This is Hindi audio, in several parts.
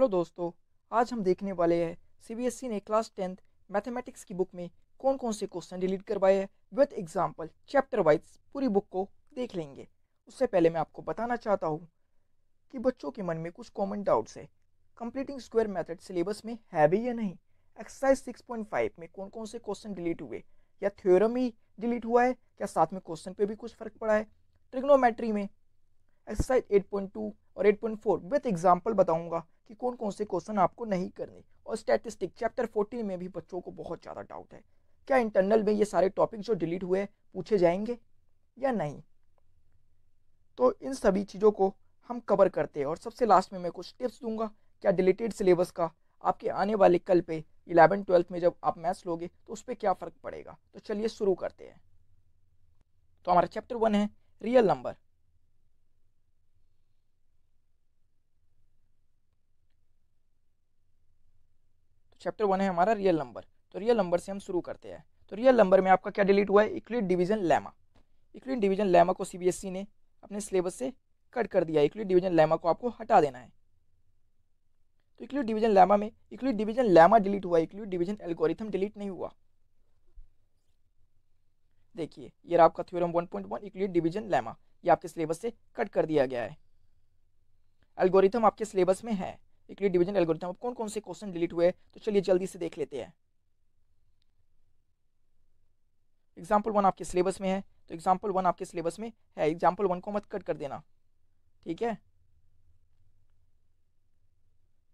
हेलो दोस्तों आज हम देखने वाले हैं सीबीएसई e ने क्लास टेंथ मैथमेटिक्स की बुक में कौन कौन से क्वेश्चन डिलीट करवाए हैं विद एग्जांपल चैप्टर वाइज पूरी बुक को देख लेंगे उससे पहले मैं आपको बताना चाहता हूँ कि बच्चों के मन में कुछ कॉमन डाउट्स है कंप्लीटिंग स्क्वायर मैथड सिलेबस में है भी या नहीं एक्सरसाइज सिक्स में कौन कौन से क्वेश्चन डिलीट हुए या थ्योरम ही डिलीट हुआ है क्या साथ में क्वेश्चन पर भी कुछ फर्क पड़ा है ट्रिग्नोमेट्री में एक्सरसाइज एट और 8.4 विथ एग्जांपल बताऊंगा कि कौन कौन से क्वेश्चन आपको नहीं करने और स्टैटिस्टिक चैप्टर फोर्टीन में भी बच्चों को बहुत ज़्यादा डाउट है क्या इंटरनल में ये सारे टॉपिक जो डिलीट हुए पूछे जाएंगे या नहीं तो इन सभी चीज़ों को हम कवर करते हैं और सबसे लास्ट में मैं कुछ टिप्स दूंगा क्या डिलीटेड सिलेबस का आपके आने वाले कल पे इलेवन ट्वेल्थ में जब आप मैथ्स लोगे तो उस पर क्या फ़र्क पड़ेगा तो चलिए शुरू करते हैं तो हमारा चैप्टर वन है रियल नंबर चैप्टर वन है हमारा रियल नंबर तो रियल नंबर से हम शुरू करते हैं तो रियल नंबर में आपका क्या डिलीट हुआ है Euclid division lemma Euclid division lemma को सीबीएसई e ने अपने सिलेबस से कट कर दिया इक्वलिट डिवीजन लैमा को आपको हटा देना है तो इक्वलिट डिवीजन लैमा में इक्वलिट डिवीजन लैमा डिलीट हुआ इक्वलिट डिवीजन एल्गोरिथम डिलीट नहीं हुआ देखिए ये आपका theorem 1.1 point Euclid division lemma ये आपके सिलेबस से कट कर दिया गया है एल्गोरिथम आपके सिलेबस में है क्लियर डिवीजन एल्गोरिथम अब कौन कौन से क्वेश्चन डिलीट हुए तो चलिए जल्दी से देख लेते हैं एग्जाम्पल वन आपके सिलेबस में है तो एग्जाम्पल वन आपके सिलेबस में है एग्जाम्पल वन को मत कट कर देना ठीक है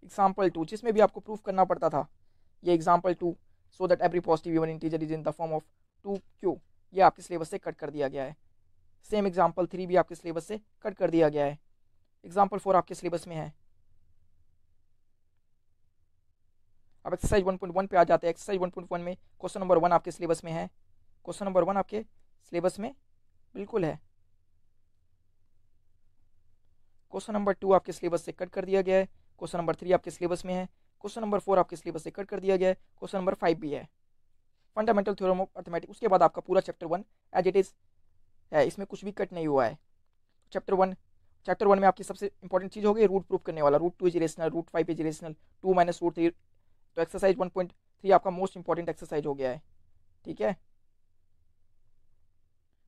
एग्जाम्पल टू जिसमें भी आपको प्रूफ करना पड़ता था ये example two so that every positive even integer is in the form of two q ये आपके सिलेबस से कट कर दिया गया है सेम एग्जाम्पल थ्री भी आपके सिलेबस से कट कर दिया गया है एग्जाम्पल फोर आपके सिलेबस में है अब एक्सरसाइज वन पॉइंट वन पे आ जाते हैं एक्सरसाइज वन पॉइंट वन में क्वेश्चन नंबर वन आपके सिलेबस में है क्वेश्चन नंबर वन आपके सिलेबस में बिल्कुल है क्वेश्चन नंबर टू आपके सिलेबस से कट कर दिया गया है क्वेश्चन नंबर थ्री आपके सिलेबस में है क्वेश्चन नंबर फोर आपके सिलेबस से कट कर दिया गया है क्वेश्चन नंबर फाइव भी है फंडामेंटल थ्योरम ऑफ अर्थमेटिक उसके बाद आपका पूरा chapter one as it is है इसमें कुछ भी कट नहीं हुआ है चैप्टर वन चैप्टर वन में आपकी सबसे इंपॉर्टेंट चीज़ होगी रूट प्रूफ करने वाला root two is rational root five is rational two minus root three तो एक्सरसाइज वन पॉइंट थ्री आपका मोस्ट इंपॉर्टेंट एक्सरसाइज हो गया है ठीक है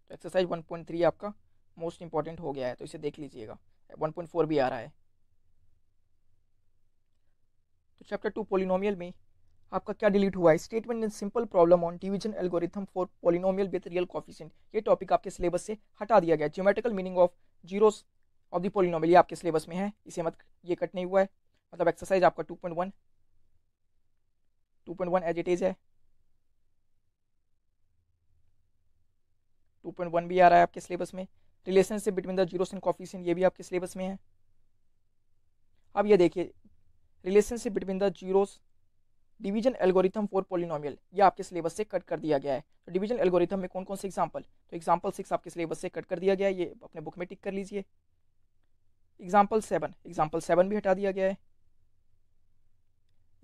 तो एक्सरसाइज वन पॉइंट थ्री आपका मोस्ट इंपॉर्टेंट हो गया है तो इसे देख लीजिएगा वन पॉइंट फोर भी आ रहा है तो चैप्टर टू पोलिनोमियल में आपका क्या डिलीट हुआ है statement in simple problem on division algorithm for polynomial with real coefficient ये टॉपिक आपके सिलेबस से हटा दिया गया geometrical meaning of zero of the polynomial ये आपके सिलेबस में है इसे मत ये कट नहीं हुआ है मतलब एक्सरसाइज आपका two point one two point one as it is है टू पॉइंट वन भी आ रहा है आपके सिलेबस में relationship between the zeroes and coefficient ये भी आपके सिलेबस में है अब ये देखिए relationship between the zeroes division algorithm for polynomial ये आपके सिलेबस से कट कर दिया गया है तो डिवीजन एल्गोरिथम में कौन कौन से एग्जाम्पल तो एग्जाम्पल सिक्स आपके सिलेबस से कट कर दिया गया है ये अपने बुक में टिक कर लीजिए एग्जाम्पल सेवन एग्जाम्पल सेवन भी हटा दिया गया है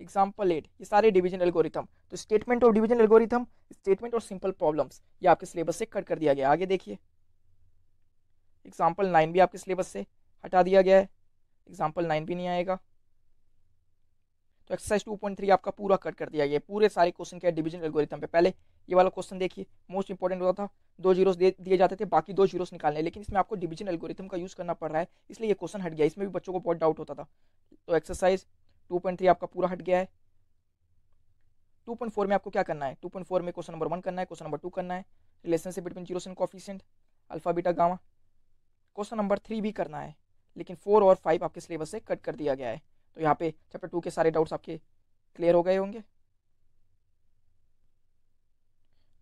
एग्जाम्पल एट ये सारे डिविजन एल्गोरिथम तो statement of division algorithm statement और सिंपल प्रॉब्लम्स ये आपके सिलेबस से कट कर दिया गया आगे देखिए एग्जाम्पल नाइन भी आपके सिलेबस से हटा दिया गया है एग्जाम्पल नाइन भी नहीं आएगा तो एक्सरसाइज टू पॉइंट थ्री आपका पूरा कट कर दिया गया पूरे सारे क्वेश्चन क्या डिवीजन एल्गोरिथम पे पहले ये वाला क्वेश्चन देखिए मोस्ट इंपॉर्टेंट होता था दो जीरोस दे दिए जाते थे बाकी दो जीरोस निकालने लेकिन इसमें आपको डिवीजन एल्गोरिथम का यूज़ करना पड़ रहा है इसलिए ये क्वेश्चन हट गया इसमें भी बच्चों को बहुत डाउट होता था तो एक्सरसाइज टू पॉइंट थ्री आपका पूरा हट गया है टू पॉइंट फोर में आपको क्या करना है टू पॉइंट फोर में क्वेश्चन नंबर वन करना है क्वेश्चन नंबर टू करना है relationship between zeroes and coefficient alpha beta gamma question number three भी करना है लेकिन फोर और फाइव आपके सिलेबस से कट कर दिया गया है तो यहाँ पे चैप्टर टू के सारे डाउट्स आपके क्लियर हो गए होंगे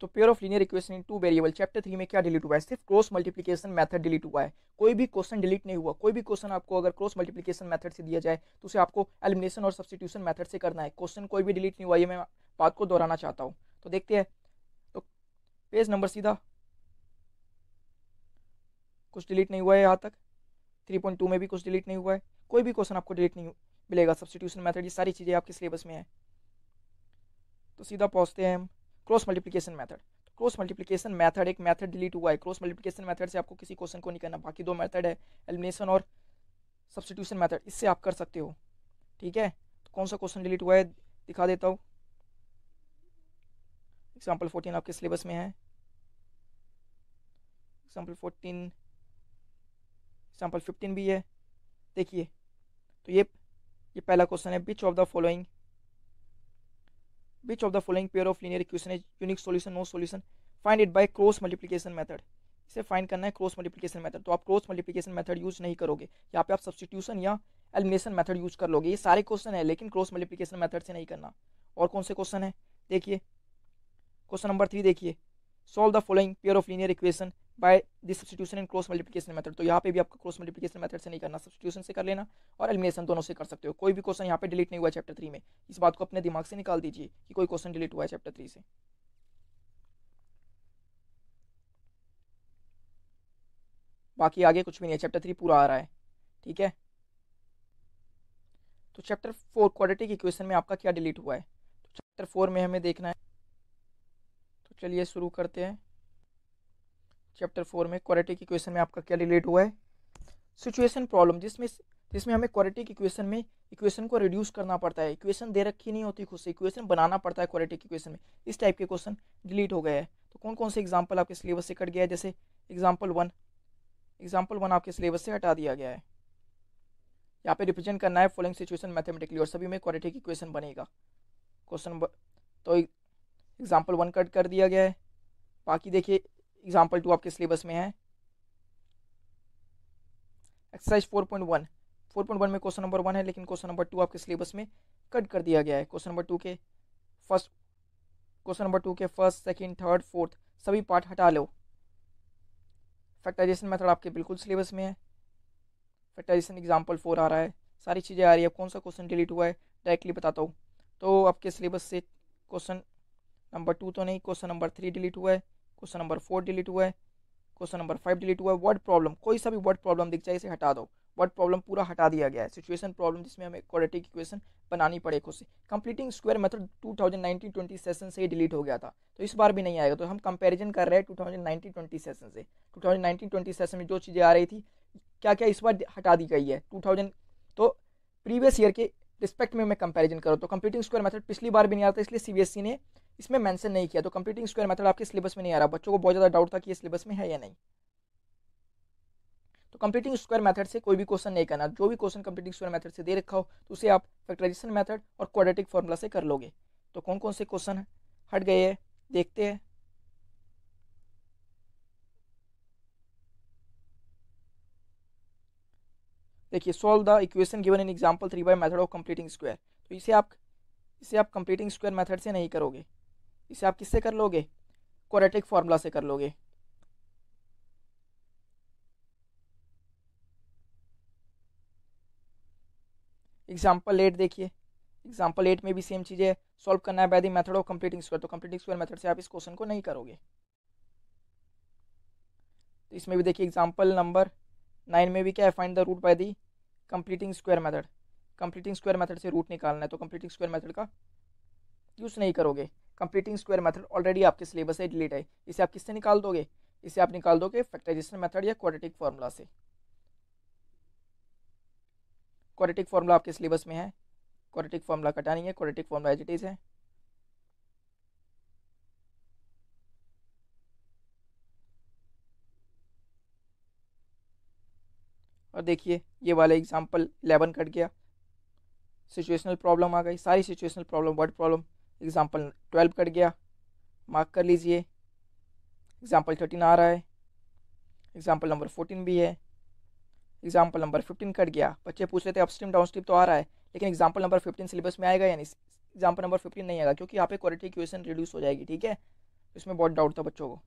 तो pair of linear equation in two variable chapter three में क्या डिलीट हुआ है सिर्फ क्रॉस मल्टीप्लिकेशन मेथड डिलीट हुआ है कोई भी क्वेश्चन डिलीट नहीं हुआ कोई भी क्वेश्चन आपको अगर क्रॉस मल्टीप्लिकेशन मेथड से दिया जाए तो उसे आपको एलिमिनेशन और सब्सिट्यूशन मेथड से करना है क्वेश्चन कोई भी डिलीट नहीं हुआ ये मैं बात को दोहराना चाहता हूँ तो देखते हैं तो पेज नंबर सीधा कुछ डिलीट नहीं हुआ है यहाँ तक थ्री पॉइंट टू में भी कुछ डिलीट नहीं हुआ है कोई भी क्वेश्चन आपको डिलीट नहीं मिलेगा सब्सिट्यूशन मैथड ये सारी चीज़ें आपके सिलेबस में है तो सीधा पहुँचते हैं हम cross multiplication method cross multiplication method एक मैथड डिलीट हुआ है क्रॉस मल्टीप्लिकेशन मैथड से आपको किसी क्वेश्चन को नहीं करना बाकी दो मैथड है एलिमिनेशन और सब्सटीट्यूशन मैथड इससे आप कर सकते हो ठीक है तो कौन सा क्वेश्चन डिलीट हुआ है दिखा देता हूँ एग्जाम्पल फोर्टीन आपके सिलेबस में है एग्जाम्पल फोर्टीन एग्जाम्पल फिफ्टीन भी है देखिए तो ये ये पहला क्वेश्चन है which of the following which of the following pair of linear equation is unique solution no solution find it by cross multiplication method इसे फाइंड करना है क्रॉस मल्टीप्लिकेशन मेथड तो आप क्रॉस मल्टीप्लिकेशन मेथड यूज नहीं करोगे यहाँ पे आप सब्सटीट्यूशन या एलिमिनेशन मेथड यूज कर लोगे ये सारे क्वेश्चन है लेकिन क्रॉस मल्टीप्लिकेशन मेथड से नहीं करना और कौन से क्वेश्चन है देखिए क्वेश्चन नंबर थ्री देखिए solve the following pair of linear equation by this substitution in cross multiplication method तो यहाँ पे भी आपको क्रॉस मल्टीप्लिकेशन मेथड से नहीं करना सब्सटीट्यूशन से कर लेना और एलिमिनेशन दोनों से कर सकते हो कोई भी क्वेश्चन यहाँ पे डिलीट नहीं हुआ चैप्टर थ्री में इस बात को अपने दिमाग से निकाल दीजिए कि कोई क्वेश्चन डिलीट हुआ है चैप्टर थ्री से बाकी आगे कुछ भी नहीं है चैप्टर थ्री पूरा आ रहा है ठीक है तो चैप्टर फोर क्वाड्रेटिक इक्वेशन में आपका क्या डिलीट हुआ है तो चैप्टर फोर में हमें देखना है तो चलिए शुरू करते हैं चैप्टर फोर में क्वालिटी की क्वेश्चन में आपका क्या रिलेट हुआ है सिचुएशन प्रॉब्लम जिसमें जिसमें हमें क्वालिटी की क्वेश्चन में इक्वेशन को रिड्यूस करना पड़ता है इक्वेशन दे रखी नहीं होती खुद से इक्वेशन बनाना पड़ता है क्वालिटी की क्वेश्चन में इस टाइप के क्वेश्चन डिलीट हो गया है तो कौन कौन से एग्जाम्पल आपके सिलेबस से कट गया है जैसे एग्जाम्पल वन एग्जाम्पल वन आपके सिलेबस से हटा दिया गया है यहाँ पे रिप्रेजेंट करना है फॉलोइंग सिचुएशन मैथमेटिकली और सभी में क्वालिटी की क्वेश्चन बनेगा क्वेश्चन तो एग्जाम्पल वन कट कर दिया गया है बाकी देखिए एग्जाम्पल टू आपके सिलेबस में है exercise four point one four point one में क्वेश्चन नंबर वन है लेकिन क्वेश्चन नंबर टू आपके सिलेबस में कट कर दिया गया है क्वेश्चन नंबर टू के फर्स्ट क्वेश्चन नंबर टू के फर्स्ट सेकेंड थर्ड फोर्थ सभी पार्ट हटा लो फैक्टराइजेशन मेथड आपके बिल्कुल सिलेबस में है फैक्टराइजेशन एग्जाम्पल फोर आ रहा है सारी चीज़ें आ रही है कौन सा क्वेश्चन डिलीट हुआ है डायरेक्टली बताता हूँ तो आपके सिलेबस से क्वेश्चन नंबर टू तो नहीं क्वेश्चन नंबर थ्री डिलीट हुआ है क्वेश्चन नंबर फोर डिलीट हुआ है क्वेश्चन नंबर फाइव डिलीट हुआ है वर्ड प्रॉब्लम कोई सा भी वर्ड प्रॉब्लम दिख जाए इसे हटा दो वर्ड प्रॉब्लम पूरा हटा दिया गया है सिचुएशन प्रॉब्लम जिसमें हमें क्वालिटी इक्वेशन बनानी पड़े खुद से कंप्लीटिंग स्क्वायर मेथड 2019-20 सेशन से ही डिलीट हो गया था तो इस बार भी नहीं आएगा तो हम कंपैरिजन कर रहे हैं टू थाउजेंड सेशन से टू थाउजेंड सेशन में जो चीज़ें आ रही थी क्या क्या इस बार हटा दी गई है टू तो प्रीवियस ईयर के रिस्पेक्ट में मैं कंपैरिजन करूँ तो कंप्यूटिंग स्क्वायर मेथड पिछली बार भी नहीं आता इसलिए सीबीएसई e ने इसमें मेंशन नहीं किया तो कंप्यूटिंग स्क्वायर मेथड आपके सिलेबस में नहीं आ रहा बच्चों को बहुत ज़्यादा डाउट था कि ये सिलेबस में है या नहीं तो कंप्यूटिंग स्क्वायर मेथड से कोई भी क्वेश्चन नहीं करना जो भी क्वेश्चन कंप्यूटिंग स्क्वायर मेथड से दे रखा हो तो उसे आप फैक्ट्राइजेशन मैथड और क्वाड्रेटिक फॉर्मूला से कर लोगे तो कौन कौन से क्वेश्चन हट गए हैं देखते हैं देखिए solve the equation given in example three by method of completing square तो इसे आप इसे आप कंप्लीटिंग स्क्वायर मैथड से नहीं करोगे इसे आप किससे कर लोगे क्वारेटिक फार्मूला से कर लोगे एग्जाम्पल एट देखिए एग्जाम्पल एट में भी सेम चीज़ है सॉल्व करना है by the method of completing square तो कंप्लीटिंग स्क्वायर मेथड से आप इस क्वेश्चन को नहीं करोगे तो इसमें भी देखिए एग्जाम्पल नंबर नाइन में भी क्या है find the root by the completing square method completing square method से रूट निकालना है तो कंप्लीटिंग स्क्वायर मेथड का यूज़ नहीं करोगे कंप्लीटिंग स्क्वायर मेथड ऑलरेडी आपके सिलेबस से डिलीट है इसे आप किससे निकाल दोगे इसे आप निकाल दोगे फैक्टराइजेशन मेथड या क्वाड्रेटिक फार्मूला से क्वाड्रेटिक फार्मूला आपके सिलेबस में है क्वाड्रेटिक फार्मूला कटानी है quadratic formula as it is है देखिए ये वाला एग्जाम्पल इलेवन कट गया सिचुएशनल प्रॉब्लम आ गई सारी situational problem word problem example twelve cut गया मार्क कर लीजिए एग्ज़ाम्पल थर्टीन आ रहा है एग्ज़ाम्पल नंबर फोर्टीन भी है एग्ज़ाम्पल नंबर फिफ्टीन कट गया बच्चे पूछ रहे थे अपस्ट्रीम स्ट्रीम तो आ रहा है लेकिन एग्ज़ाम्पल नंबर फिफ्टीन सिलेबस में आएगा यानी एग्ज़ाम्पल नंबर फिफ्टीन नहीं आएगा क्योंकि यहाँ पे क्वालिटी क्वेश्चन रिड्यूस हो जाएगी ठीक है इसमें बहुत डाउट था बच्चों को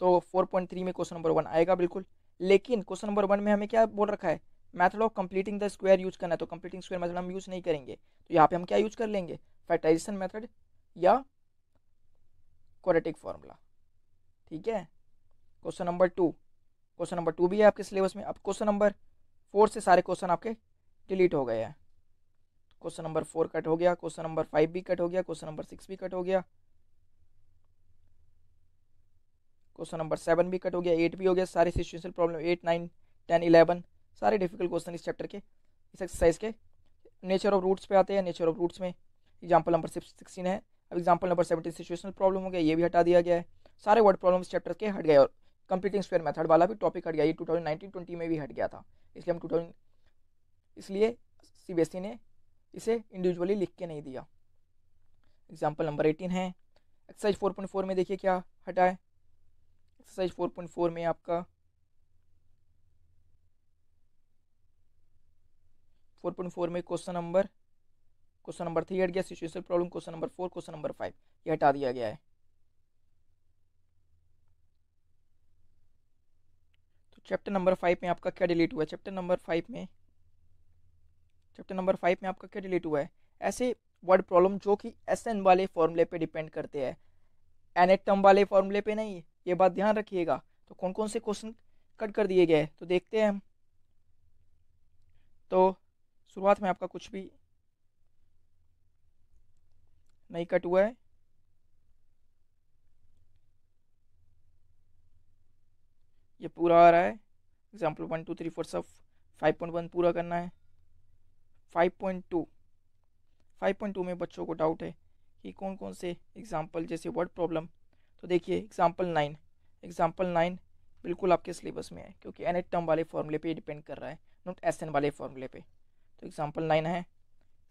तो फोर पॉइंट थ्री में क्वेश्चन नंबर वन आएगा बिल्कुल लेकिन क्वेश्चन नंबर वन में हमें क्या बोल रखा है method of completing the square use करना है तो कंप्लीटिंग स्क्वायर मैथड हम यूज नहीं करेंगे तो यहाँ पे हम क्या यूज कर लेंगे फैक्टाइजेशन मेथड या क्वारेटिक फॉर्मूला ठीक है question number two question number two भी है आपके सिलेबस में अब क्वेश्चन नंबर फोर से सारे क्वेश्चन आपके डिलीट हो गए हैं क्वेश्चन नंबर फोर कट हो गया क्वेश्चन नंबर फाइव भी कट हो गया क्वेश्चन नंबर सिक्स भी कट हो गया क्वेश्चन नंबर सेवन भी कट हो गया एट भी हो गया सारे situational problem eight nine ten eleven सारे डिफिकल्ट क्वेश्चन इस चैप्टर के इस एक्सरसाइज के नेचर ऑफ रूट्स पे आते हैं नेचर ऑफ रूट्स में एग्जाम्पल नंबर सिक्सटीन है अब example number seventeen situational problem हो गया ये भी हटा दिया गया है सारे वर्ड इस चैप्टर के हट गए और कंप्लीटिंग स्क्वेयर मेथड वाला भी टॉपिक हट गया ये टू थाउजेंड ट्वेंटी में भी हट गया था इसलिए हम टू इसलिए सी e ने इसे इंडिविजुअली लिख के नहीं दिया एग्जाम्पल नंबर एटीन है एक्सरसाइज फोर पॉइंट फोर में देखिए क्या हटा है एक्सरसाइज फोर पॉइंट फोर में आपका फोर पॉइंट फोर में question number question number three हट गया situation problem question number four question number five ये हटा दिया गया है तो चैप्टर नंबर फाइव में आपका क्या डिलीट हुआ है चैप्टर नंबर फाइव में चैप्टर नंबर फाइव में आपका क्या डिलीट हुआ है ऐसे वर्ड प्रॉब्लम जो कि एस एन वाले फॉर्मूले पे डिपेंड करते हैं एन वाले फॉर्मूले पे नहीं ये बात ध्यान रखिएगा तो कौन कौन से क्वेश्चन कट कर दिए गए तो देखते हैं हम तो शुरुआत में आपका कुछ भी नहीं कट हुआ है ये पूरा आ रहा है example one two three four सब फाइव पॉइंट वन पूरा करना है five point two five point two में बच्चों को डाउट है कि कौन कौन से एग्जाम्पल जैसे वर्ड प्रॉब्लम तो देखिए एग्जाम्पल नाइन एग्जाम्पल नाइन बिल्कुल आपके सिलेबस में है क्योंकि एन टर्म वाले फॉर्मूले पे डिपेंड कर रहा है नोट एस एन वाले फॉर्मूले पे तो एग्जाम्पल नाइन है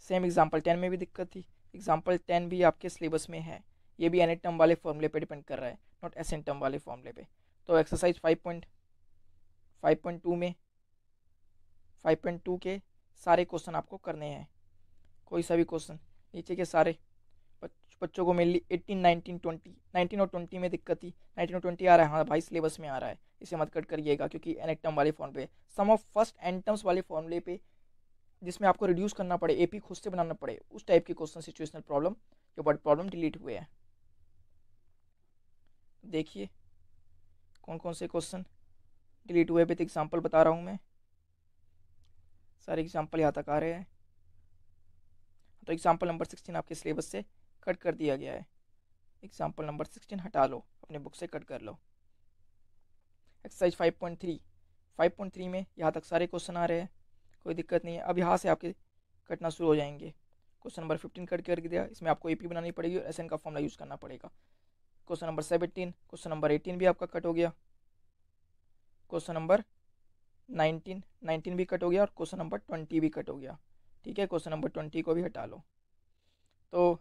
सेम एग्जाम्पल टेन में भी दिक्कत थी एग्जाम्पल टेन भी आपके सिलेबस में है ये भी एन टर्म वाले फॉर्मूले पे डिपेंड कर रहा है नॉट एस एन टर्म वाले फॉर्मूले पे तो exercise five point five point two में फाइव पॉइंट टू के सारे क्वेश्चन आपको करने हैं कोई सा भी क्वेश्चन नीचे के सारे बच्चों को mainly eighteen nineteen twenty nineteen और ट्वेंटी में दिक्कत थी नाइनटीन और ट्वेंटी आ रहा है हाँ भाई सिलेबस में आ रहा है इसे मत कट करिएगा क्योंकि एनेक्टम वाले पे सम ऑफ फर्स्ट एंटम्स वाले फॉर्मले पे जिसमें आपको रिड्यूस करना पड़े ए खुद से बनाना पड़े उस टाइप के क्वेश्चन सिचुएशनल प्रॉब्लम जो बट प्रॉब्लम डिलीट हुए हैं देखिए कौन कौन से क्वेश्चन डिलीट हुए विथ एग्जाम्पल बता रहा हूँ मैं सारे एग्जाम्पल यहाँ तक आ रहे हैं तो एग्जाम्पल नंबर सिक्सटीन आपके सिलेबस से कट कर दिया गया है एग्जाम्पल नंबर सिक्सटीन हटा लो अपने बुक से कट कर लो exercise five point three five point three में यहाँ तक सारे क्वेश्चन आ रहे हैं कोई दिक्कत नहीं है अब यहाँ से आपके कटना शुरू हो जाएंगे क्वेश्चन नंबर फिफ्टीन कट कर दिया इसमें आपको ए बनानी पड़ेगी और एस का फॉर्मला यूज़ करना पड़ेगा question number seventeen question number eighteen भी आपका कट हो गया क्वेश्चन नंबर नाइनटीन नाइनटीन भी कट हो गया और क्वेश्चन नंबर ट्वेंटी भी कट हो गया ठीक है क्वेश्चन नंबर ट्वेंटी को भी हटा लो तो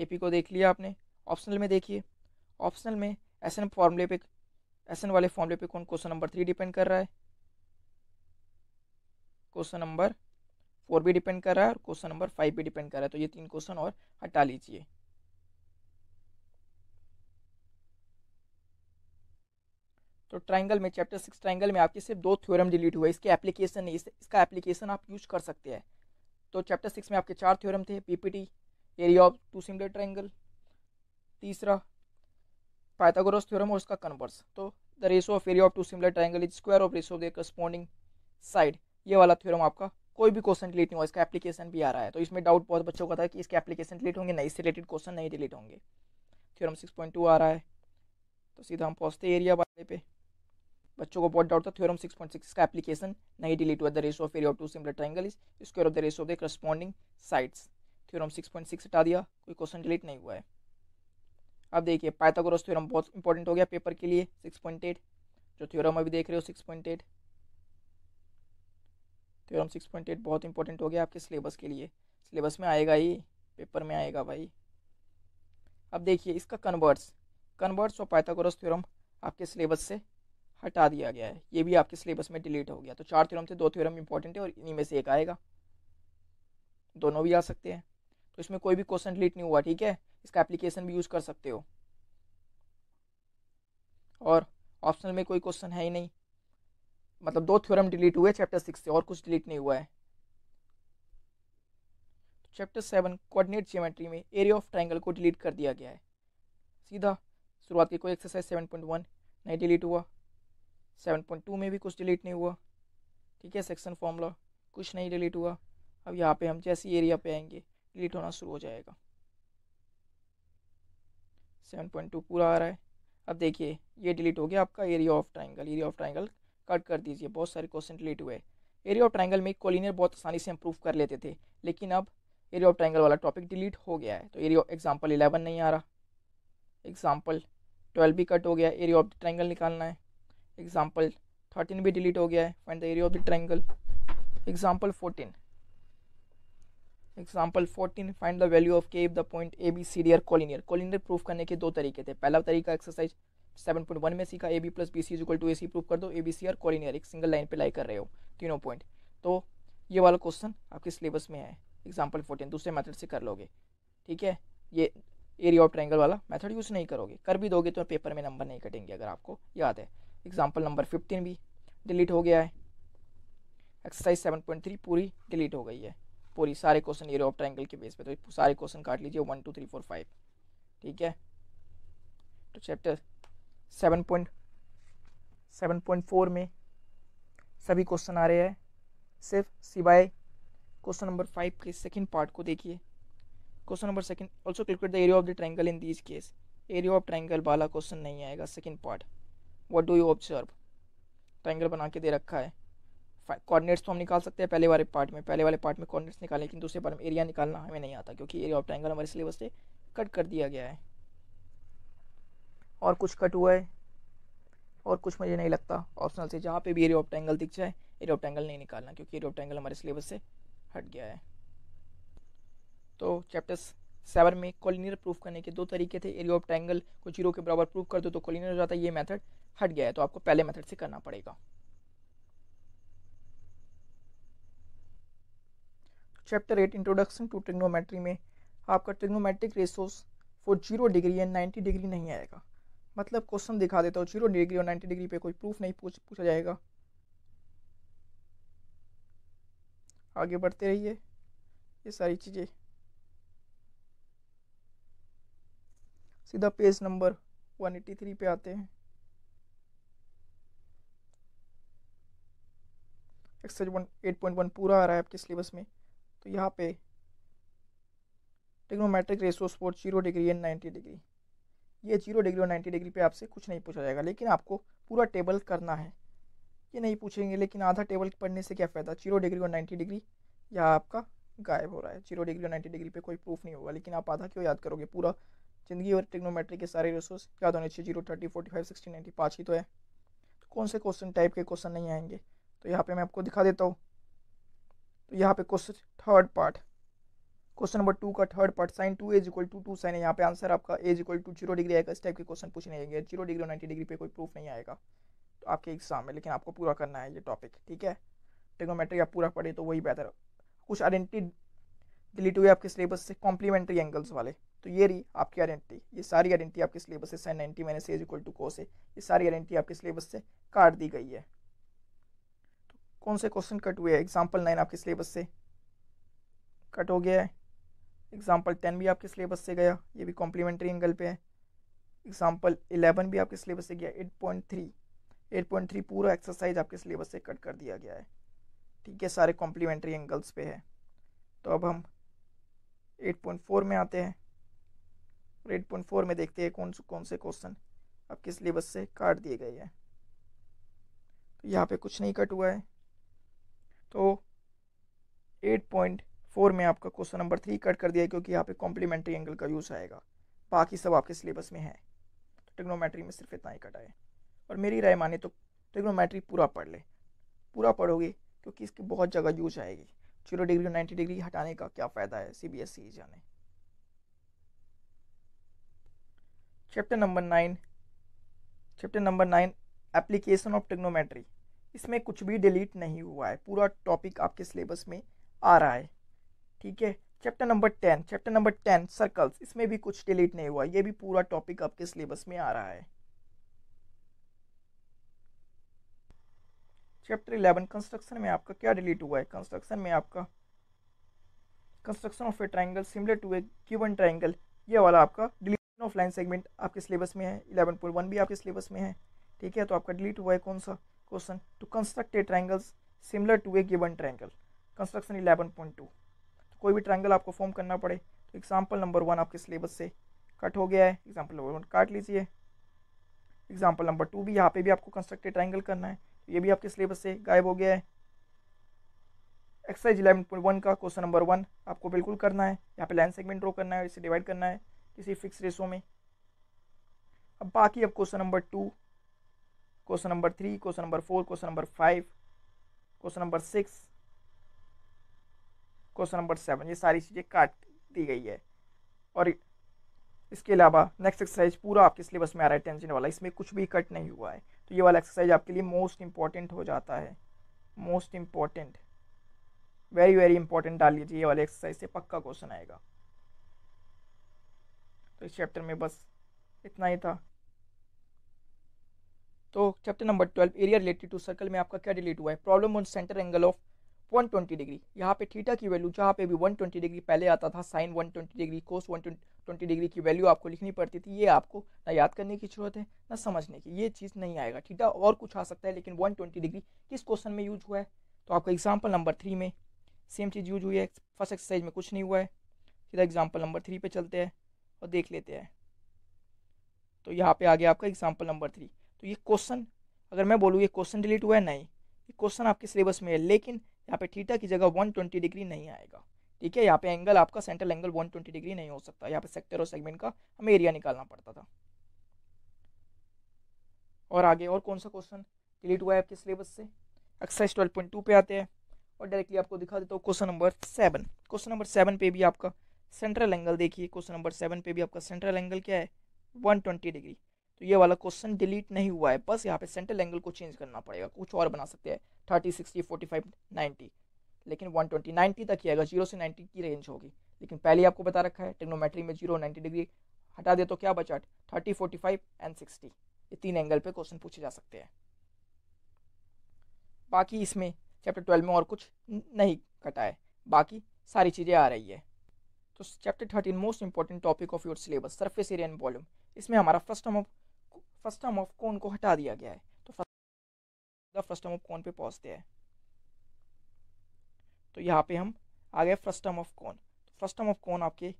ए पी को देख लिया आपने ऑप्शनल में देखिए ऑप्शनल में एस एन फॉर्मूले पे एस एन वाले फॉर्मूले पे कौन क्वेश्चन नंबर थ्री डिपेंड कर रहा है क्वेश्चन नंबर फोर भी डिपेंड कर रहा है और क्वेश्चन नंबर फाइव भी डिपेंड कर रहा है तो ये तीन क्वेश्चन और हटा लीजिए तो ट्राइंगल में चैप्टर सिक्स ट्राइंगल में आपके सिर्फ दो थ्योरम डिलीट हुए इसके एप्लीकेशन नहीं इसका एप्लीकेशन आप यूज कर सकते हैं तो चैप्टर सिक्स में आपके चार थ्योरम थे PPT area of two similar triangle तीसरा पाइथागोरस थ्योरम और उसका कन्वर्स तो the ratio of area of two similar triangle is square of ratio of the corresponding side ये वाला थ्योरम आपका कोई भी क्वेश्चन रिलेट नहीं हुआ इसका एप्लीकेशन भी आ रहा है तो इसमें डाउट बहुत बच्चों का था कि इसके एप्लीकेशन रिलेट होंगे नहीं इससे रिलेटेड क्वेश्चन नहीं रिलेट होंगे थ्योरम सिक्स पॉइंट टू आ रहा है तो सीधा हम पहुँचते एरिया वाले पे बच्चों को बहुत डाउट था थ्योरम सिक्स पॉइंट सिक्स का एप्लीकेशन नहीं डिलीट हुआ the ratio of area of two similar triangle is square of the ratio of the corresponding sides theorem 6.6 हटा दिया कोई क्वेश्चन डिलीट नहीं हुआ है अब देखिए पाइथागोरस थ्योरम बहुत इंपॉर्टेंट हो गया पेपर के लिए 6.8 जो थ्योरम अभी देख रहे हो 6.8 थ्योरम 6.8 बहुत इंपॉर्टेंट हो गया आपके सिलेबस के लिए सिलेबस में आएगा ही पेपर में आएगा भाई अब देखिए इसका कन्वर्ट्स कन्वर्ट्स और पाइथागोरस थ्योरम आपके सिलेबस से हटा दिया गया है ये भी आपके सिलेबस में डिलीट हो गया तो चार थ्योरम थे दो थ्योरम इंपॉर्टेंट है और इन्हीं में से एक आएगा दोनों भी आ सकते हैं तो इसमें कोई भी क्वेश्चन डिलीट नहीं हुआ ठीक है इसका एप्लीकेशन भी यूज़ कर सकते हो और ऑप्शनल में कोई क्वेश्चन है ही नहीं मतलब दो थ्योरम डिलीट हुए चैप्टर सिक्स से और कुछ डिलीट नहीं हुआ है चैप्टर सेवन कोऑर्डिनेट जियोमेट्री में एरिया ऑफ ट्रायंगल को डिलीट कर दिया गया है सीधा शुरुआत की कोई एक्सरसाइज सेवन पॉइंट वन नहीं डिलीट हुआ सेवन पॉइंट टू में भी कुछ डिलीट नहीं हुआ ठीक है सेक्शन फॉर्मूला कुछ नहीं डिलीट हुआ अब यहाँ पे हम जैसी एरिया पे आएंगे डिलीट होना शुरू हो जाएगा सेवन पॉइंट टू पूरा आ रहा है अब देखिए ये डिलीट हो गया आपका area of triangle area of triangle cut कर दीजिए बहुत सारे क्वेश्चन डिलीट हुए एरिया ऑफ ट्राइंगल में कोलिनियर बहुत आसानी से हम कर लेते थे लेकिन अब एरिया ऑफ ट्राइंगल वाला टॉपिक डिलीट हो गया है तो एरिया एग्जाम्पल इलेवन नहीं आ रहा एग्जाम्पल ट्वेल्व भी कट हो गया एरिया ऑफ द ट्राइंगल निकालना है एग्जाम्पल थर्टीन भी डिलीट हो गया है find the area of the triangle example fourteen example fourteen find the value of k if the point A B C D are collinear collinear proof करने के दो तरीके थे पहला तरीका एक्सरसाइज सेवन पॉइंट वन में सीखा A B plus B C equal to A C proof कर दो A B C are collinear एक सिंगल लाइन पे लाई कर रहे हो तीनों पॉइंट तो ये वाला क्वेश्चन आपके सिलेबस में है एग्जाम्पल फोर्टीन दूसरे मैथड से कर लोगे ठीक है ये एरिया ऑफ ट्रैंगल वाला मैथड यूज़ नहीं करोगे कर भी दोगे तो पेपर में नंबर नहीं कटेंगे अगर आपको याद है एग्जाम्पल नंबर फिफ्टीन भी डिलीट हो गया है एक्सरसाइज सेवन पॉइंट थ्री पूरी डिलीट हो गई है पूरी सारे क्वेश्चन एरिया ऑफ ट्राइंगल के बेस पे तो सारे क्वेश्चन काट लीजिए one two three four five ठीक है तो chapter seven point seven point four में सभी क्वेश्चन आ रहे हैं सिर्फ सिवाय क्वेश्चन नंबर फाइव के सेकंड पार्ट को देखिए question number second also calculate the area of the triangle in this case area of triangle वाला क्वेश्चन नहीं आएगा second part what do you observe triangle बना के दे रखा है कॉर्डिनेट्स तो हम निकाल सकते हैं पहले वाले पार्ट में पहले वाले पार्ट में कॉर्डिनेट्स निकाले लेकिन दूसरे पार्ट में एरिया निकालना हमें नहीं आता क्योंकि एरिया ऑफ ट्रायंगल हमारे सिलेबस से कट कर दिया गया है और कुछ कट हुआ है और कुछ मुझे नहीं लगता ऑप्शनल से जहाँ पे भी एरिया ऑफ ट्रायंगल दिख जाए एरिया ऑफ ट्रायंगल नहीं निकालना क्योंकि एरिया ऑफ ट्रायंगल हमारे सिलेबस से हट गया है तो चैप्टर सेवन में कॉलिनियर प्रूफ करने के दो तरीके थे एरिया ऑफ ट्रायंगल को जीरो के बराबर प्रूफ कर दो तो कॉलिनियर हो जाता है ये मेथड हट गया है तो आपको पहले मेथड से करना पड़ेगा chapter eight introduction to trigonometry में आपका trigonometric ratios for zero degree and ninety degree नहीं आएगा मतलब क्वेश्चन दिखा देता हूँ जीरो डिग्री और नाइन्टी डिग्री पे कोई प्रूफ नहीं पूछ पूछा जाएगा आगे बढ़ते रहिए ये सारी चीज़ें सीधा पेज नंबर 183 पे आते हैं exercise one eight point one पूरा आ रहा है आपके सिलेबस में तो यहाँ पे trigonometric ratio for zero degree and ninety degree ये जीरो डिग्री और नाइन्टी डिग्री पे आपसे कुछ नहीं पूछा जाएगा लेकिन आपको पूरा टेबल करना है ये नहीं पूछेंगे लेकिन आधा टेबल पढ़ने से क्या फ़ायदा जीरो डिग्री और नाइन्टी डिग्री या आपका गायब हो रहा है जीरो डिग्री और नाइन्टी डिग्री पे कोई प्रूफ नहीं होगा लेकिन आप आधा क्यों याद करोगे पूरा जिंदगी और टेक्नोमेट्रिक के सारे रिसोर्स याद होने चाहिए zero thirty forty five sixty ninety पाँच ही तो है तो कौन से क्वेश्चन टाइप के क्वेश्चन नहीं आएंगे तो यहाँ पे मैं आपको दिखा देता हूँ तो यहाँ पे question third part question number two का third part sine two A equal to two sine है यहाँ पे आंसर आपका A equal to zero degree आएगा इस टाइप के क्वेश्चन पूछने जाएंगे जीरो डिग्री और नाइन्टी डिग्री पे कोई प्रूफ नहीं आएगा तो आपके एग्जाम में लेकिन आपको पूरा करना है ये टॉपिक ठीक है ट्रिगोमेट्री आप पूरा पढ़े तो वही बेहतर कुछ आइडेंटिटी डिलीट हुई आपके सिलेबस से कॉम्प्लीमेंट्री एंगल्स वाले तो ये रही आपकी आइडेंटिटी ये सारी आइडेंटिटी आपके सिलेबस से sine ninety minus A equal to cos से ये सारी आइडेंटिटी आपके सिलेबस से काट दी गई है कौन से क्वेश्चन कट हुए हैं एग्जाम्पल नाइन आपके सिलेबस से कट हो गया है एग्जाम्पल टेन भी आपके सिलेबस से गया ये भी कॉम्प्लीमेंट्री एंगल पे है एग्जाम्पल इलेवन भी आपके सिलेबस से गया eight point three eight point three पूरा एक्सरसाइज आपके सिलेबस से कट कर दिया गया है ठीक है सारे कॉम्प्लीमेंट्री एंगल्स पे है तो अब हम एट पॉइंट फोर में आते हैं और एट पॉइंट फोर में देखते हैं कौन से कौन से क्वेश्चन आपके सिलेबस से काट दिए गए हैं तो यहाँ पे कुछ नहीं कट हुआ है तो एट पॉइंट फोर में आपका क्वेश्चन नंबर थ्री कट कर दिया क्योंकि यहाँ पे कॉम्प्लीमेंट्री एंगल का यूज़ आएगा बाकी सब आपके सिलेबस में है तो टेक्नोमेट्री में सिर्फ इतना ही कट आए और मेरी राय माने तो टेक्नोमेट्री पूरा पढ़ ले पूरा पढ़ोगे क्योंकि इसकी बहुत जगह यूज आएगी जीरो डिग्री और नाइन्टी डिग्री हटाने का क्या फ़ायदा है सी बी एस ई जाने chapter number nine chapter number nine application of trigonometry इसमें कुछ भी डिलीट नहीं हुआ है पूरा टॉपिक आपके सिलेबस में आ रहा है ठीक है chapter number ten chapter number ten circles इसमें भी कुछ डिलीट नहीं हुआ ये भी पूरा टॉपिक आपके सिलेबस में आ रहा है चैप्टर इलेवन कंस्ट्रक्शन में आपका क्या डिलीट हुआ है कंस्ट्रक्शन में आपका construction of a triangle similar to a given triangle ये वाला आपका डिलीट ऑफ लाइन सेगमेंट आपके सिलेबस में है इलेवन पॉइंट वन भी आपके सिलेबस में है ठीक है तो आपका डिलीट हुआ है कौन सा question to construct a triangles similar to a given triangle construction eleven point तो कोई भी ट्रायंगल आपको फॉर्म करना पड़े तो एग्जाम्पल नंबर वन आपके सिलेबस से कट हो गया है एग्जाम्पल नंबर वन काट लीजिए एग्जाम्पल नंबर टू भी यहाँ पे भी आपको कंस्ट्रक्टेड ट्रायंगल करना है तो ये भी आपके सिलेबस से गायब हो गया है एक्सरसाइज इलेवन पॉइंट वन का क्वेश्चन नंबर वन आपको बिल्कुल करना है यहाँ पे लाइन सेगमेंट ड्रॉ करना है इसे डिवाइड करना है किसी फिक्स रेशो में अब बाकी अब question number two question number three question number four question number five question number six question number seven ये सारी चीज़ें काट दी गई है और इसके अलावा नेक्स्ट एक्सरसाइज पूरा आपके सिलेबस में आ रहा है टेंशन वाला इसमें कुछ भी कट नहीं हुआ है तो ये वाला एक्सरसाइज आपके लिए मोस्ट इंपॉर्टेंट हो जाता है most important very very important डाल लीजिए ये वाले एक्सरसाइज से पक्का क्वेश्चन आएगा तो इस चैप्टर में बस इतना ही था तो chapter number twelve area related to circle में आपका क्या रिलेट हुआ है problem on center angle of 120 degree यहाँ पे थीटा की वैल्यू जहाँ पे भी 120 डिग्री पहले आता था साइन 120 डिग्री कोस 120 डिग्री की वैल्यू आपको लिखनी पड़ती थी ये आपको ना याद करने की जरूरत है ना समझने की ये चीज़ नहीं आएगा थीटा और कुछ आ सकता है लेकिन 120 डिग्री किस क्वेश्चन में यूज हुआ है तो आपका एग्जाम्पल नंबर थ्री में सेम चीज़ यूज हुई है फर्स्ट एक्सरसाइज में कुछ नहीं हुआ है सीधा एग्जाम्पल नंबर थ्री पर चलते हैं और देख लेते हैं तो यहाँ पर आ गया आपका एग्जाम्पल नंबर थ्री तो ये क्वेश्चन अगर मैं बोलूँ ये क्वेश्चन डिलीट हुआ है नहीं ये क्वेश्चन आपके सिलेबस में है लेकिन यहाँ पे थीटा की जगह 120 डिग्री नहीं आएगा ठीक है यहाँ पे एंगल आपका सेंट्रल एंगल 120 डिग्री नहीं हो सकता यहाँ पे सेक्टर और सेगमेंट का हमें एरिया निकालना पड़ता था और आगे और कौन सा क्वेश्चन डिलीट हुआ है आपके सिलेबस से एक्सरसाइज ट्वेल्व पॉइंट टू पे आते हैं और डायरेक्टली आपको दिखा देता हूँ question number seven question number seven पे भी आपका सेंट्रल एंगल देखिए क्वेश्चन नंबर सेवन पे भी आपका सेंट्रल एंगल क्या है वन ट्वेंटी डिग्री तो ये वाला क्वेश्चन डिलीट नहीं हुआ है बस यहाँ पे सेंट्रल एंगल को चेंज करना पड़ेगा कुछ और बना सकते हैं thirty sixty forty five ninety लेकिन वन ट्वेंटी नाइन्टी तक ही आएगा जीरो से नाइन्टी की रेंज होगी लेकिन पहले आपको बता रखा है टेक्नोमेट्री में जीरो नाइन्टी डिग्री हटा दे तो क्या बचा thirty forty five and sixty ये तीन एंगल पे क्वेश्चन पूछे जा सकते हैं बाकी इसमें चैप्टर ट्वेल्व में और कुछ नहीं कटा है बाकी सारी चीज़ें आ रही है तो chapter thirteen most important topic of your syllabus surface area and volume इसमें हमारा frustum of frustum of cone को हटा दिया गया है तो फर्स्ट टर्म ऑफ कौन पे पहुंचते हैं तो यहाँ पे हम आ गए फर्स्ट टर्म ऑफ कौन तो फर्स्ट टर्म ऑफ कौन आपके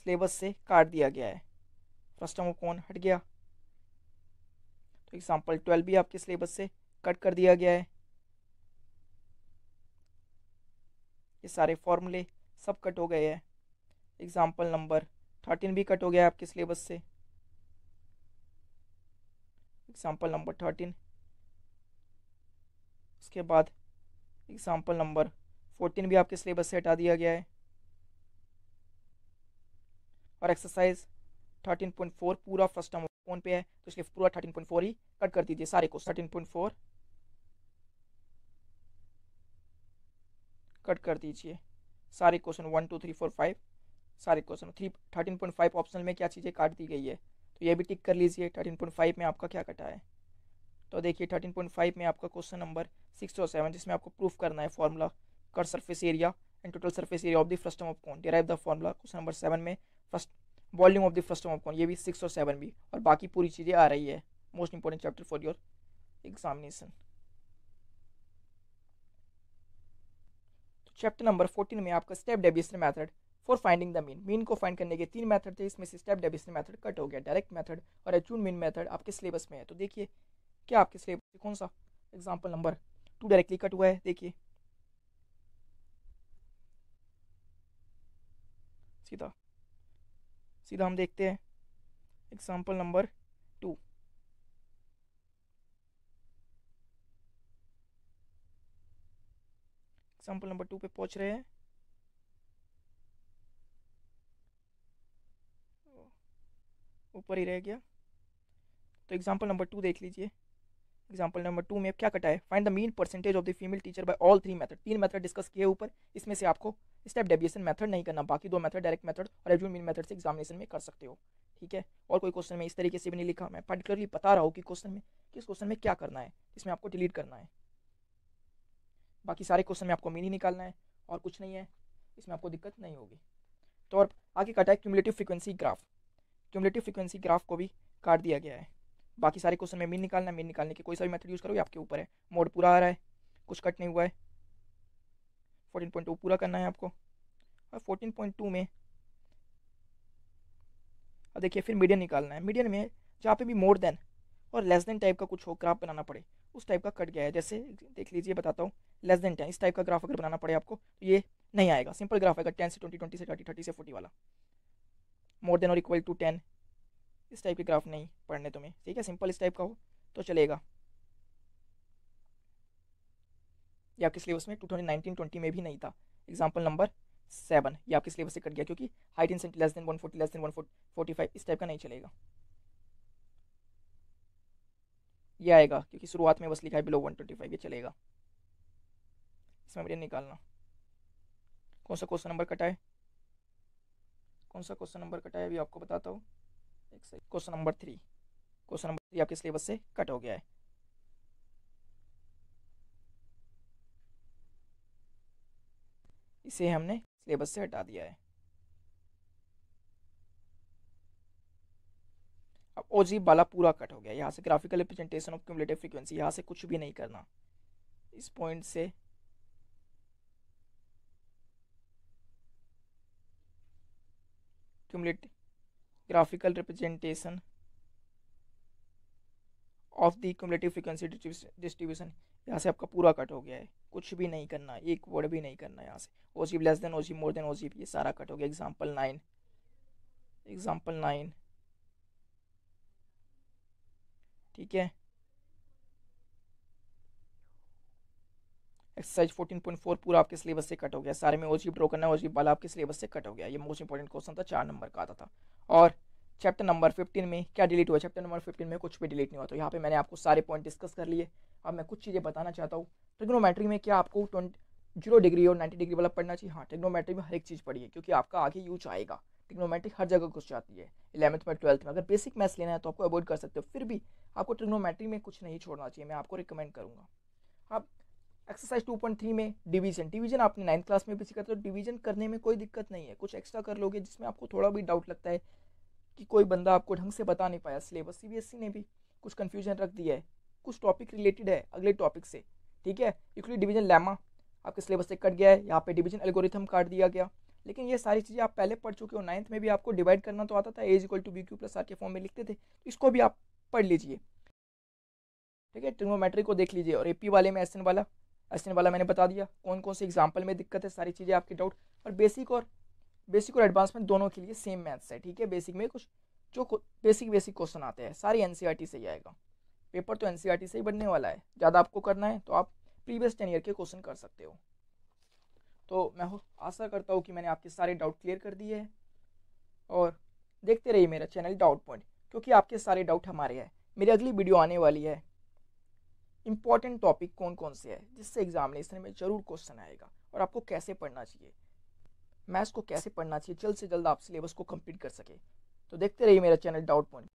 सिलेबस से काट दिया गया है फर्स्ट टर्म ऑफ कौन हट गया तो एग्जाम्पल ट्वेल्व भी आपके सिलेबस से कट कर दिया गया है ये सारे फॉर्मूले सब कट हो गए हैं एग्ज़ाम्पल नंबर थर्टीन भी कट हो गया है आपके सिलेबस से एग्जाम्पल नंबर थर्टीन उसके बाद एग्ज़ाम्पल नंबर फोर्टीन भी आपके सिलेबस से हटा दिया गया है और एक्सरसाइज थर्टीन पॉइंट फोर पूरा फर्स्ट टर्म फोन पे है तो इसलिए पूरा थर्टीन पॉइंट फोर ही कट कर दीजिए सारे को थर्टीन पॉइंट फोर कट कर दीजिए सारे question one two three four five सारे question three thirteen point five option में क्या चीज़ें काट दी गई है तो ये भी टिक कर लीजिए थर्टीन पॉइंट फाइव में आपका क्या कटा है तो देखिए थर्टीन पॉइंट फाइव में आपका क्वेश्चन नंबर सिक्स और सेवन जिसमें आपको प्रूफ करना है फॉर्मूला कर surface area and total surface area of the frustum of cone derive the formula question number seven में first volume of the frustum of cone ये भी सिक्स और सेवन भी और बाकी पूरी चीज़ें आ रही है most important chapter for your examination तो चैप्टर नंबर फोर्टीन में आपका step deviation method for finding the mean mean को फाइंड करने के तीन मैथड थे इसमें से स्टेप डेबिस मैथड कट हो गया डायरेक्ट मैथड और एचून मीन मैथड आपके सिलेबस में है तो देखिए क्या आपके सिलेबस कौन सा example number two directly cut हुआ है देखिए सीधा सीधा हम देखते हैं example number two example number two पे पहुंच रहे हैं ऊपर ही रह गया तो एग्जाम्पल नंबर टू देख लीजिए एग्जाम्पल नंबर टू में क्या कटा है find the mean percentage of the female teacher by all three method तीन मेथड डिस्कस किए ऊपर इसमें से आपको स्टेप डेविएशन मेथड नहीं करना बाकी दो मेथड डायरेक्ट मेथड और एब्जूट मीन मेथड से एग्जामिनेशन में कर सकते हो ठीक है और कोई क्वेश्चन में इस तरीके से भी नहीं लिखा मैं पर्टिकुलरली बता रहा हूँ कि क्वेश्चन में किस क्वेश्चन में क्या करना है इसमें आपको डिलीट करना है बाकी सारे क्वेश्चन में आपको मीन ही निकालना है और कुछ नहीं है इसमें आपको दिक्कत नहीं होगी तो और आगे कटा है cumulative frequency graph cumulative frequency graph को भी काट दिया गया है बाकी सारे क्वेश्चन में मीन निकालना मीन निकालने की कोई सा भी मेथड यूज़ करोगे आपके ऊपर है मोड पूरा आ रहा है कुछ कट नहीं हुआ है फोर्टीन पॉइंट टू पूरा करना है आपको और फोर्टीन पॉइंट टू में अब देखिए फिर मीडियन निकालना है मीडियन में जहाँ पे भी मोर देन और लेस देन टाइप का कुछ हो ग्राफ बनाना पड़े उस टाइप का कट गया है जैसे देख लीजिए बताता हूँ लेस देन टेन इस टाइप का ग्राफ अगर बनाना पड़े आपको तो ये नहीं आएगा सिंपल ग्राफ आएगा टेन से ट्वेंटी ट्वेंटी से थर्टी थर्टी से फोर्टी वाला मोर देन और इक्वल टू टेन इस टाइप के ग्राफ नहीं पढ़ने तुम्हें ठीक है सिंपल इस टाइप का हो तो चलेगा या आपके सिलेबस में टू थाउजेंड नाइनटीन ट्वेंटी में भी नहीं था एग्जाम्पल नंबर सेवन ये आपके सिलेबस से कट गया क्योंकि height in cent less than one forty less than one forty five इस टाइप का नहीं चलेगा ये आएगा क्योंकि शुरुआत में बस लिखा है बिलो वन ट्वेंटी फाइव ये चलेगा इसमें मुझे निकालना कौन सा क्वेश्चन नंबर कटा है कौन सा क्वेश्चन नंबर कटा है अभी आपको बताता हूँ एक second question number three question number three आपके सिलेबस से कट हो गया है इसे हमने सिलेबस से हटा दिया है अब ओजी वाला पूरा कट हो गया यहाँ से graphical representation of cumulative frequency यहाँ से कुछ भी नहीं करना इस पॉइंट से cumulative graphical representation of the cumulative frequency distribution यहाँ से आपका पूरा कट हो गया है कुछ भी नहीं करना एक वर्ड भी नहीं करना यहाँ से O C less than O C more than O C ये सारा कट हो गया एग्जाम्पल नाइन एग्जाम्पल नाइन ठीक है एक्सरसाइज 14.4 पूरा आपके सिलेबस से कट हो गया सारे में ओजी ड्रॉ करना है ओजीप वाला आपके सिलेबस से कट हो गया ये मोस्ट इंपॉर्टेंट क्वेश्चन था चार नंबर का आता था और चैप्टर नंबर 15 में क्या डिलीट हुआ चैप्टर नंबर 15 में कुछ भी डिलीट नहीं हुआ तो यहाँ पे मैंने आपको सारे पॉइंट डिस्कस कर लिए अब मैं कुछ चीज़ें बताना चाहता हूँ ट्रिग्नोमेट्री में क्या आपको ट्वेंटी जीरो डिग्री और नाइन्टी डिग्री वाला पढ़ना चाहिए हाँ ट्रिग्नोमेट्री में हर एक चीज़ पढ़िए क्योंकि आपका आगे यूज आएगा ट्रिग्नोमेट्री हर जगह घुस जाती है इलेवंथ में ट्वेल्थ में अगर बेसिक मैथ्स लेना है तो आपको अवॉइड कर सकते हो फिर भी आपको ट्रिग्नोमेट्री में कुछ नहीं छोड़ना चाहिए मैं आपको रिकमेंड करूँगा आप एक्सरसाइज 2.3 में डिवीजन डिवीजन आपने नाइन्थ क्लास में भी सीखा तो डिवीजन करने में कोई दिक्कत नहीं है कुछ एक्स्ट्रा कर लोगे जिसमें आपको थोड़ा भी डाउट लगता है कि कोई बंदा आपको ढंग से बता नहीं पाया सिलेबस सी ने भी कुछ कन्फ्यूजन रख दिया है कुछ टॉपिक रिलेटेड है अगले टॉपिक से ठीक है यूक्लिड डिवीजन लेमा आपके सिलेबस से कट गया है यहाँ पे डिवीजन एल्गोरिथम काट दिया गया लेकिन ये सारी चीज़ें आप पहले पढ़ चुके हो नाइन्थ में भी आपको डिवाइड करना तो आता था A equal to B Q plus R के फॉर्म में लिखते थे तो इसको भी आप पढ़ लीजिए ठीक है ट्रिग्नोमेट्री को देख लीजिए और एपी वाले में एस वाला हंसने वाला मैंने बता दिया कौन कौन से एग्जाम्पल में दिक्कत है सारी चीज़ें आपके डाउट और बेसिक और बेसिक और एडवांस में दोनों के लिए सेम मैथ्स है ठीक है बेसिक में कुछ जो बेसिक बेसिक क्वेश्चन आते हैं सारी एन से ही आएगा पेपर तो एन e से ही बनने वाला है ज़्यादा आपको करना है तो आप प्रीवियस टेन ईयर के क्वेश्चन कर सकते हो तो मैं आशा करता हूँ कि मैंने आपके सारे डाउट क्लियर कर दिए हैं और देखते रहिए मेरा चैनल डाउट पॉइंट क्योंकि आपके सारे डाउट हमारे हैं मेरी अगली वीडियो आने वाली है इंपॉर्टेंट टॉपिक कौन कौन से है जिससे एग्जामिनेशन में जरूर क्वेश्चन आएगा और आपको कैसे पढ़ना चाहिए मैथ्स को कैसे पढ़ना चाहिए जल्द से जल्द आप सिलेबस को कंप्लीट कर सके तो देखते रहिए मेरा चैनल डाउट पॉइंट